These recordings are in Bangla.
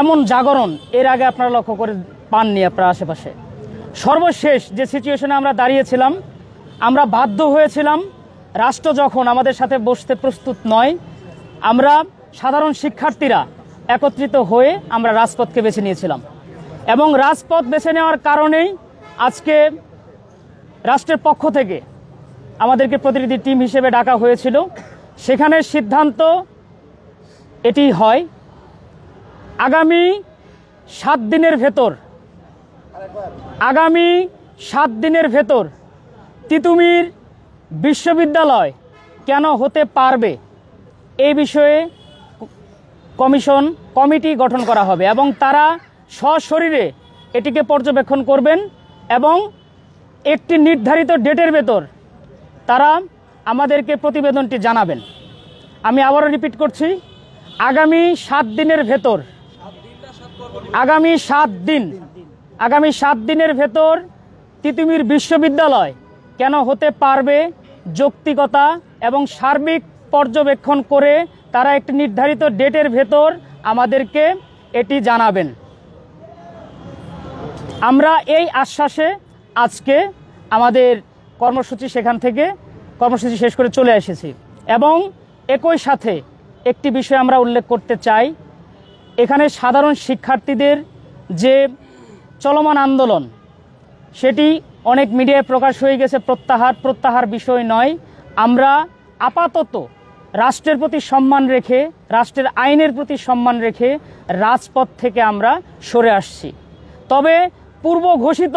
এমন জাগরণ এর আগে আপনারা লক্ষ্য করে পাননি আপনার আশেপাশে সর্বশেষ যে সিচুয়েশনে আমরা দাঁড়িয়েছিলাম আমরা বাধ্য হয়েছিলাম রাষ্ট্র যখন আমাদের সাথে বসতে প্রস্তুত নয় আমরা সাধারণ শিক্ষার্থীরা একত্রিত হয়ে আমরা রাজপথকে বেছে নিয়েছিলাম এবং রাজপথ বেছে নেওয়ার কারণেই আজকে রাষ্ট্রের পক্ষ থেকে আমাদেরকে প্রতিনিধি টিম হিসেবে ডাকা হয়েছিল সেখানে সিদ্ধান্ত এটি হয় আগামী সাত দিনের ভেতর আগামী সাত দিনের ভেতর তিতুমির বিশ্ববিদ্যালয় কেন হতে পারবে এই বিষয়ে কমিশন কমিটি গঠন করা হবে এবং তারা সশরীরে এটিকে পর্যবেক্ষণ করবেন এবং একটি নির্ধারিত ডেটের ভেতর তারা আমাদেরকে প্রতিবেদনটি জানাবেন আমি আবারও রিপিট করছি আগামী সাত দিনের ভেতর আগামী সাত দিন আগামী সাত দিনের ভেতর তিতুমির বিশ্ববিদ্যালয় কেন হতে পারবে যৌক্তিকতা এবং সার্বিক পর্যবেক্ষণ করে তারা একটি নির্ধারিত ডেটের ভেতর আমাদেরকে এটি জানাবেন আমরা এই আশ্বাসে আজকে আমাদের কর্মসূচি সেখান থেকে কর্মসূচি শেষ করে চলে এসেছি এবং একই সাথে একটি বিষয় আমরা উল্লেখ করতে চাই এখানে সাধারণ শিক্ষার্থীদের যে চলমান আন্দোলন সেটি অনেক মিডিয়ায় প্রকাশ হয়ে গেছে প্রত্যাহার প্রত্যাহার বিষয় নয় আমরা আপাতত রাষ্ট্রের প্রতি সম্মান রেখে রাষ্ট্রের আইনের প্রতি সম্মান রেখে রাজপথ থেকে আমরা সরে আসছি তবে পূর্ব ঘোষিত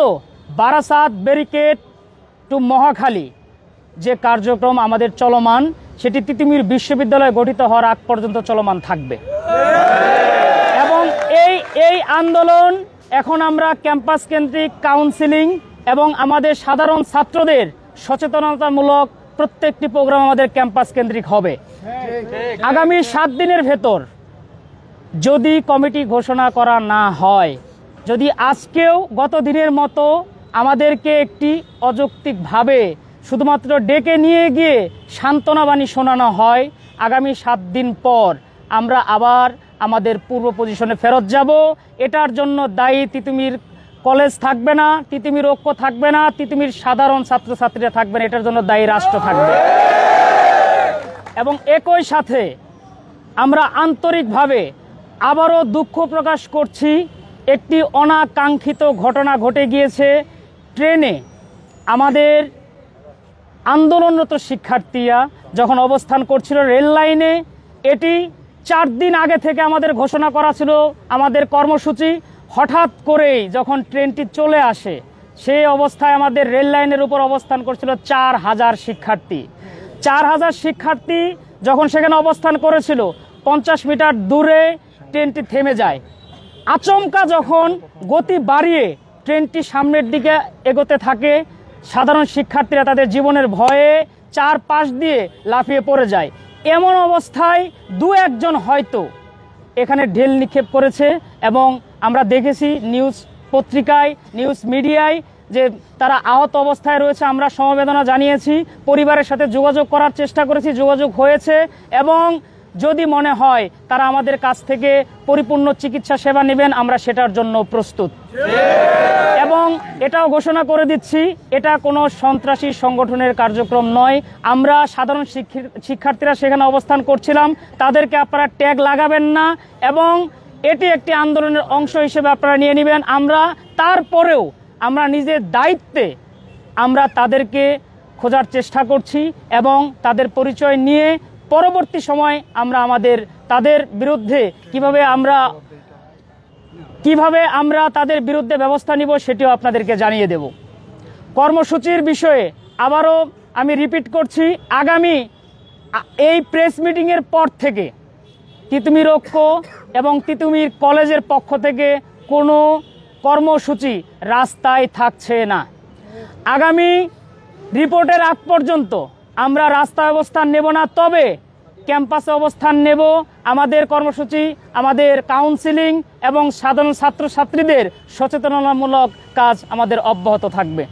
বারাসাত ব্যারিকেড টু মহাখালী যে কার্যক্রম আমাদের চলমান সেটি তিতিমির বিশ্ববিদ্যালয় গঠিত হওয়ার আগ পর্যন্ত চলমান থাকবে আন্দোলন এখন আমরা ক্যাম্পাস কেন্দ্রিক কাউন্সিলিং এবং আমাদের সাধারণ ছাত্রদের সচেতনতামূলক প্রত্যেকটি প্রোগ্রাম আমাদের ক্যাম্পাস কেন্দ্রিক হবে আগামী সাত দিনের ভেতর যদি কমিটি ঘোষণা করা না হয় যদি আজকেও গত দিনের মতো আমাদেরকে একটি অযৌক্তিকভাবে শুধুমাত্র ডেকে নিয়ে গিয়ে সান্ত্বনাবাণী শোনানো হয় আগামী সাত দিন পর আমরা আবার আমাদের পূর্ব পজিশনে ফেরত যাব এটার জন্য দায়ী তিতুমির কলেজ থাকবে না তিতুমির ঐক্য থাকবে না তিতুমির সাধারণ ছাত্রছাত্রীরা থাকবে না এটার জন্য দায়ী রাষ্ট্র থাকবে এবং একই সাথে আমরা আন্তরিকভাবে আবারও দুঃখ প্রকাশ করছি একটি অনাকাঙ্ক্ষিত ঘটনা ঘটে গিয়েছে ট্রেনে আমাদের আন্দোলনরত শিক্ষার্থীরা যখন অবস্থান করছিল রেল লাইনে এটি চার দিন আগে থেকে আমাদের ঘোষণা করা ছিল আমাদের কর্মসূচি হঠাৎ করেই যখন ট্রেনটি চলে আসে সেই অবস্থায় আমাদের রেল লাইনের উপর অবস্থান করছিল চার হাজার শিক্ষার্থী চার হাজার শিক্ষার্থী যখন সেখানে অবস্থান করেছিল পঞ্চাশ মিটার দূরে ট্রেনটি থেমে যায় আচমকা যখন গতি বাড়িয়ে ট্রেনটি সামনের দিকে এগোতে থাকে সাধারণ শিক্ষার্থীরা তাদের জীবনের ভয়ে চার পাশ দিয়ে লাফিয়ে পড়ে যায় এমন অবস্থায় দু একজন হয়তো এখানে ঢেল নিক্ষেপ করেছে এবং আমরা দেখেছি নিউজ পত্রিকায় নিউজ মিডিয়ায় যে তারা আহত অবস্থায় রয়েছে আমরা সমবেদনা জানিয়েছি পরিবারের সাথে যোগাযোগ করার চেষ্টা করেছি যোগাযোগ হয়েছে এবং যদি মনে হয় তারা আমাদের কাছ থেকে পরিপূর্ণ চিকিৎসা সেবা নেবেন আমরা সেটার জন্য প্রস্তুত এবং এটাও ঘোষণা করে দিচ্ছি এটা কোনো সন্ত্রাসী সংগঠনের কার্যক্রম নয় আমরা সাধারণ শিক্ষার্থীরা সেখানে অবস্থান করছিলাম তাদেরকে আপনারা ট্যাগ লাগাবেন না এবং এটি একটি আন্দোলনের অংশ হিসেবে আপনারা নিয়ে নেবেন আমরা তারপরেও আমরা নিজের দায়িত্বে আমরা তাদেরকে খোঁজার চেষ্টা করছি এবং তাদের পরিচয় নিয়ে পরবর্তী সময় আমরা আমাদের তাদের বিরুদ্ধে কিভাবে আমরা কিভাবে আমরা তাদের বিরুদ্ধে ব্যবস্থা নিব সেটিও আপনাদেরকে জানিয়ে দেব কর্মসূচির বিষয়ে আবারও আমি রিপিট করছি আগামী এই প্রেস মিটিংয়ের পর থেকে তিতুমির ঐক্য এবং তিতুমির কলেজের পক্ষ থেকে কোনো কর্মসূচি রাস্তায় থাকছে না আগামী রিপোর্টের আগ পর্যন্ত আমরা রাস্তা ব্যবস্থা নেব না তবে ক্যাম্পাসে অবস্থান নেব আমাদের কর্মসূচি আমাদের কাউন্সিলিং এবং সাধারণ ছাত্রছাত্রীদের সচেতনতামূলক কাজ আমাদের অব্যাহত থাকবে